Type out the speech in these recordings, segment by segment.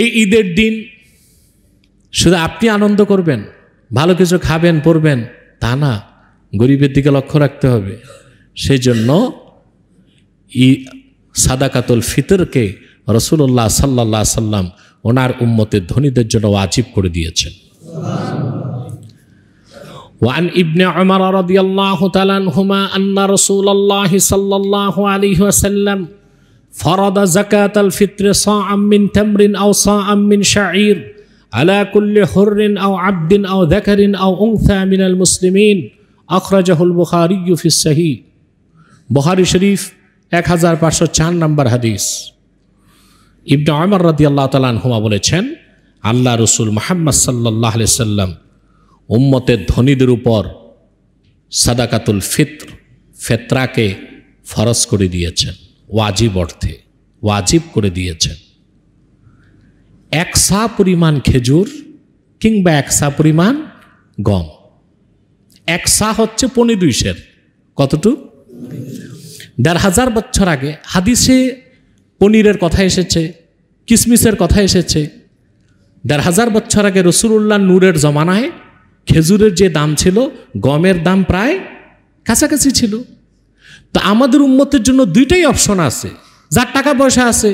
এই ঈদের দিন শুধু আপনি আনন্দ করবেন ভালো কিছু খাবেন পরবেন তা না গরিবের দিকে লক্ষ্য রাখতে হবে সেই জন্য ই সাদাকাতুল ফিতরকে রসুল্লাহ সাল্লাহ সাল্লাম ওনার উম্মতের ধনীদের জন্য ওয়াজিব করে দিয়েছেন وعن ابن عمر رضي الله تعالى عنهما أن رسول الله صلى الله عليه وسلم ফরদা জাকাত আল ফিত্রে স আমিন থামরিন আও স আমিন শাঈর আলা কুল্লে হরিন আও আব্দিন আও দেখারিন আও উংথা আমিন আল মুসলিমিন আখরাজাহুল বুখারি ইউফিসাহি বহারি শরীফ এক হাজার পাঁচশো চার নম্বর হাদিস ইবনে আমর রাদি আল্লাহ তালানহুমা বলেছেন আল্লাহ রসুল মোহাম্মদ সাল্লাহ সাল্লাম উম্মতের ধনীদের উপর সাদাকাতুল ফিত্র ফেত্রাকে ফরজ করে দিয়েছেন ওয়াজিব অর্থে ওয়াজিব করে দিয়েছেন একসা পরিমাণ খেজুর কিংবা একসা পরিমাণ গম একসা হচ্ছে পনেরো দুইশের কতটুক দেড় হাজার বছর আগে হাদিসে পনিরের কথা এসেছে কিসমিসের কথা এসেছে দেড় হাজার বছর আগে রসুল্লাহ নূরের জমানায় খেজুরের যে দাম ছিল গমের দাম প্রায় কাছাকাছি ছিল তো আমাদের উন্মতের জন্য দুইটাই অপশন আছে যার টাকা পয়সা আছে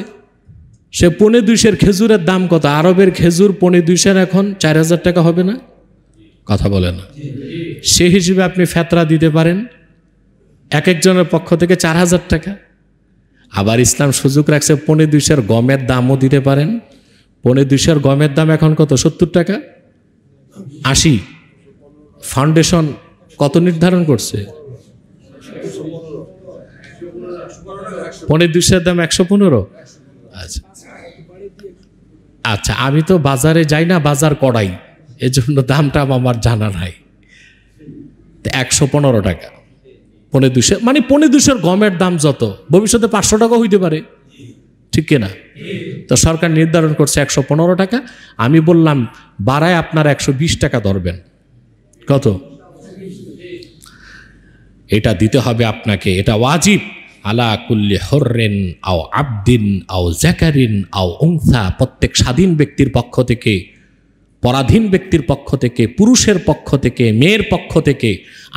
সে পনে দুইশের খেজুরের দাম কত আরবের খেজুর পনে দুইশের এখন চার হাজার টাকা হবে না কথা বলে না সে হিসেবে আপনি ফেতরা দিতে পারেন এক একজনের পক্ষ থেকে চার হাজার টাকা আবার ইসলাম সুযোগ রাখছে পনে দুইশের গমের দামও দিতে পারেন পনে দুইশের গমের দাম এখন কত সত্তর টাকা আশি ফাউন্ডেশন কত নির্ধারণ করছে পনির দুশোর দাম একশো পনেরো আচ্ছা আচ্ছা আমি তো বাজারে যাই না বাজার করাই এজন্য দামটা আমার জানা নাই একশো পনেরো টাকা পনেরো দুশো মানে পনেরো দুশোর গমের দাম যত ভবিষ্যতে পাঁচশো টাকা হইতে পারে ঠিক কিনা তো সরকার নির্ধারণ করছে একশো পনেরো টাকা আমি বললাম বাড়ায় আপনার একশো বিশ টাকা ধরবেন কত এটা দিতে হবে আপনাকে এটা ওয়াজিব আলা কুল্লি হর্রেন আও আবদিন আও জ্যাকারিন আও উংসা প্রত্যেক স্বাধীন ব্যক্তির পক্ষ থেকে পরাধীন ব্যক্তির পক্ষ থেকে পুরুষের পক্ষ থেকে মেয়ের পক্ষ থেকে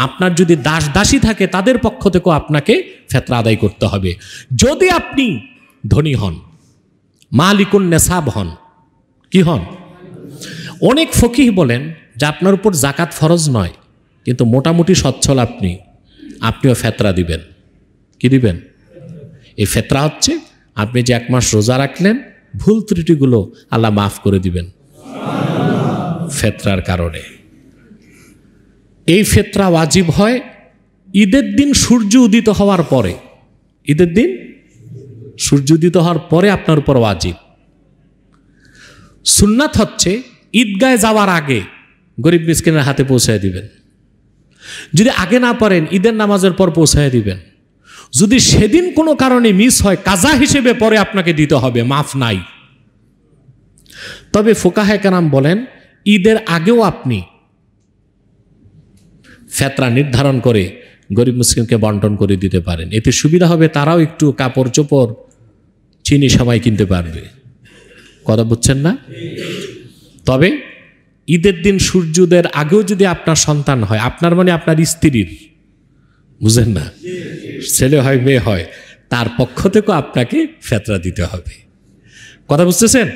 আপনার যদি দাস দাসী থাকে তাদের পক্ষ থেকেও আপনাকে ফেতরা আদায় করতে হবে যদি আপনি ধনী হন মালিকুন নেশাব হন কি হন অনেক ফকিহ বলেন যে আপনার উপর জাকাত ফরজ নয় কিন্তু মোটামুটি সচ্ছল আপনি আপনিও ফেতরা দিবেন কি দিবেন এই ফেতরা হচ্ছে আপনি যে এক মাস রোজা রাখলেন ভুল ত্রুটিগুলো আল্লাহ মাফ করে দিবেন ফেতরার কারণে এই ফেতরা ওয়াজিব হয় ঈদের দিন সূর্য উদিত হওয়ার পরে ঈদের দিন সূর্য উদিত হওয়ার পরে আপনার উপর ওয়াজিব সুন্নাত হচ্ছে ঈদগায় যাওয়ার আগে গরিব মিসকিনের হাতে পৌঁছায় দিবেন যদি আগে না পারেন ঈদের নামাজের পর পৌঁছায় দিবেন যদি সেদিন কোনো কারণে মিস হয় কাজা হিসেবে পরে আপনাকে দিতে হবে মাফ নাই তবে ফোকাহে কেরাম বলেন ঈদের আগেও আপনি ফেতরা নির্ধারণ করে গরিব মুসলিমকে বন্টন করে দিতে পারেন এতে সুবিধা হবে তারাও একটু কাপড় চোপড় চিনি সবাই কিনতে পারবে কথা বুঝছেন না তবে ঈদের দিন সূর্যদের আগেও যদি আপনার সন্তান হয় আপনার মানে আপনার স্ত্রীর বুঝেন না ছেলে হয় মেয়ে হয় তার পক্ষ থেকেও আপনাকে ফেতরা দিতে হবে কথা বুঝতেছেন